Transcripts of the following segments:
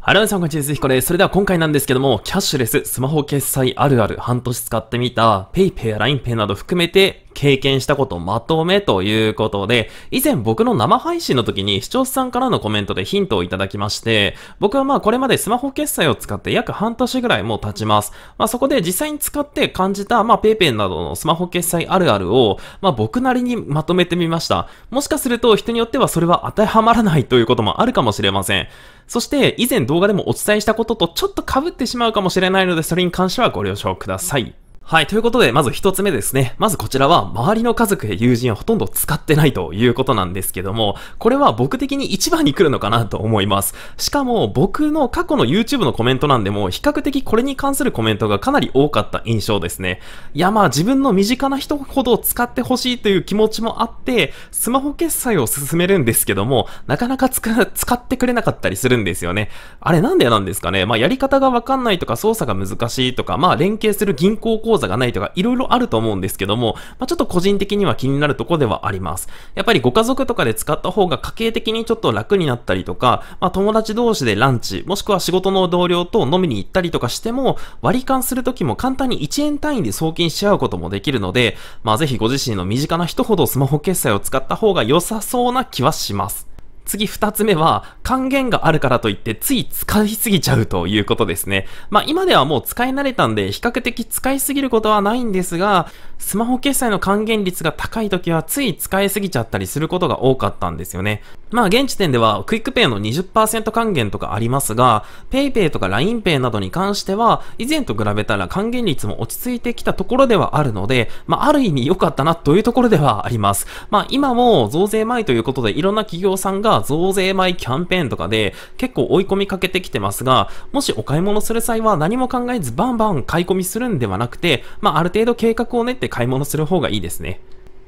はローさん、こんにちは。ずひこです。それでは今回なんですけども、キャッシュレス、スマホ決済あるある、半年使ってみた、PayPay や LINEPay など含めて、経験したことまとめということで、以前僕の生配信の時に視聴者さんからのコメントでヒントをいただきまして、僕はまあこれまでスマホ決済を使って約半年ぐらいもう経ちます。まあそこで実際に使って感じた、まあ PayPay などのスマホ決済あるあるを、まあ僕なりにまとめてみました。もしかすると人によってはそれは当てはまらないということもあるかもしれません。そして以前動画でもお伝えしたこととちょっと被ってしまうかもしれないのでそれに関してはご了承ください。はい。ということで、まず一つ目ですね。まずこちらは、周りの家族や友人はほとんど使ってないということなんですけども、これは僕的に一番に来るのかなと思います。しかも、僕の過去の YouTube のコメント欄でも、比較的これに関するコメントがかなり多かった印象ですね。いや、まあ自分の身近な人ほど使ってほしいという気持ちもあって、スマホ決済を進めるんですけども、なかなか使ってくれなかったりするんですよね。あれなんでなんですかね。まあやり方がわかんないとか、操作が難しいとか、まあ連携する銀行口座がないとか、いろいろあると思うんですけども、まあ、ちょっと個人的には気になるとこではあります。やっぱりご家族とかで使った方が家計的にちょっと楽になったりとか、まあ、友達同士でランチ、もしくは仕事の同僚と飲みに行ったりとかしても、割り勘するときも簡単に1円単位で送金し合うこともできるので、まあ、ぜひご自身の身近な人ほどスマホ決済を使った方が良さそうな気はします。次2つ目は、還元があるからといって、つい使いすぎちゃうということですね。まあ、今ではもう使い慣れたんで、比較的使いすぎることはないんですが、スマホ決済の還元率が高い時は、つい使いすぎちゃったりすることが多かったんですよね。まあ、現時点では、クイックペイの20%還元とかありますが、PayPay とか LINEPay などに関しては、以前と比べたら還元率も落ち着いてきたところではあるので、まあ、ある意味良かったなというところではあります。まあ、今も増税前ということで、いろんな企業さんが、が増税前キャンペーンとかで結構追い込みかけてきてますが、もしお買い物する際は何も考えずバンバン買い込みするんではなくて、まあ、ある程度計画を練って買い物する方がいいですね。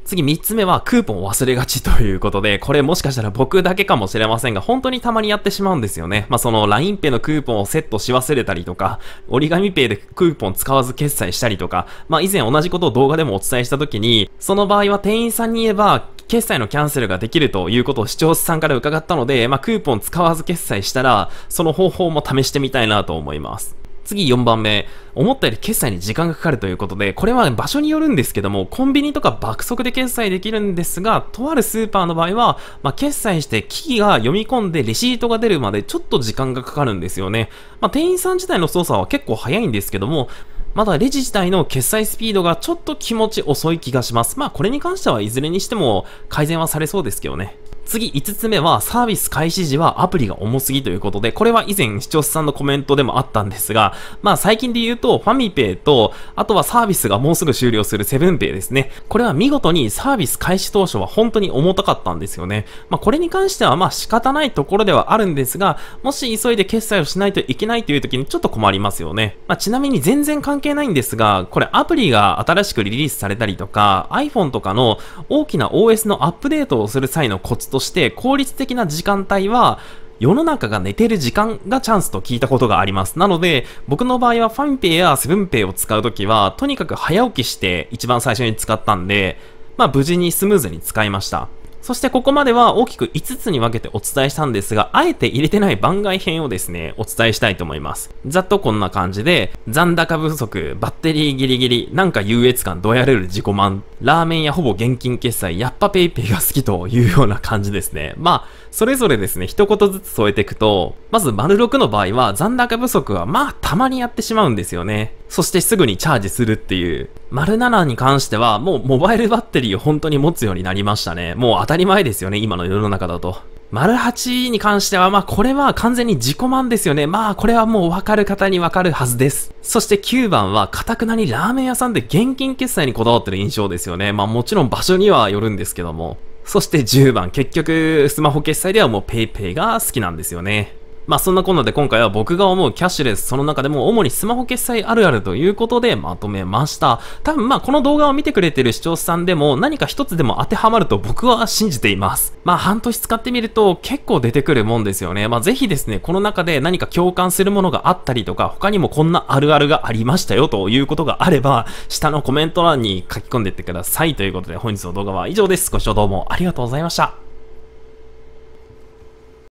次3つ目はクーポン忘れがちということで、これもしかしたら僕だけかもしれませんが、本当にたまにやってしまうんですよね。まあ、その LINEPay のクーポンをセットし忘れたりとか、折り紙 p イでクーポン使わず決済したりとか、まあ、以前同じことを動画でもお伝えした時に、その場合は店員さんに言えば、決済のキャンセルができるということを視聴者さんから伺ったので、まあ、クーポン使わず決済したら、その方法も試してみたいなと思います。次4番目、思ったより決済に時間がかかるということで、これは場所によるんですけども、コンビニとか爆速で決済できるんですが、とあるスーパーの場合は、まあ、決済して機器が読み込んでレシートが出るまでちょっと時間がかかるんですよね。まあ、店員さん自体の操作は結構早いんですけども、まだレジ自体の決済スピードがちょっと気持ち遅い気がします。まあこれに関してはいずれにしても改善はされそうですけどね。次5つ目はサービス開始時はアプリが重すぎということで、これは以前視聴者さんのコメントでもあったんですが、まあ最近で言うとファミペイと、あとはサービスがもうすぐ終了するセブンペイですね。これは見事にサービス開始当初は本当に重たかったんですよね。まあこれに関してはまあ仕方ないところではあるんですが、もし急いで決済をしないといけないという時にちょっと困りますよね。まあちなみに全然関係ないんですが、これアプリが新しくリリースされたりとか、iPhone とかの大きな OS のアップデートをする際のコツスとして効率的な時間帯は世の中が寝てる時間がチャンスと聞いたことがあります。なので、僕の場合はファミペイやセブンペイを使うときは、とにかく早起きして一番最初に使ったんで、まあ無事にスムーズに使いました。そしてここまでは大きく5つに分けてお伝えしたんですが、あえて入れてない番外編をですね、お伝えしたいと思います。ざっとこんな感じで、残高不足、バッテリーギリギリ、なんか優越感どやれる自己満、ラーメン屋ほぼ現金決済、やっぱ paypay が好きというような感じですね。まあ、それぞれですね、一言ずつ添えていくと、まず、丸6の場合は残高不足はまあたまにやってしまうんですよね。そしてすぐにチャージするっていう。丸7に関しては、もうモバイルバッテリーを本当に持つようになりましたね。もう当たり前ですよね、今の世の中だと。丸8に関しては、まあこれは完全に自己満ですよね。まあこれはもうわかる方にわかるはずです。そして9番は、かたくなにラーメン屋さんで現金決済にこだわってる印象ですよね。まあもちろん場所にはよるんですけども。そして10番、結局スマホ決済ではもう PayPay が好きなんですよね。まあそんなこんなで今回は僕が思うキャッシュレス、その中でも主にスマホ決済あるあるということでまとめました。多分まあこの動画を見てくれてる視聴者さんでも何か一つでも当てはまると僕は信じています。まあ半年使ってみると結構出てくるもんですよね。まあぜひですね、この中で何か共感するものがあったりとか、他にもこんなあるあるがありましたよということがあれば、下のコメント欄に書き込んでいってくださいということで本日の動画は以上です。ご視聴どうもありがとうございました。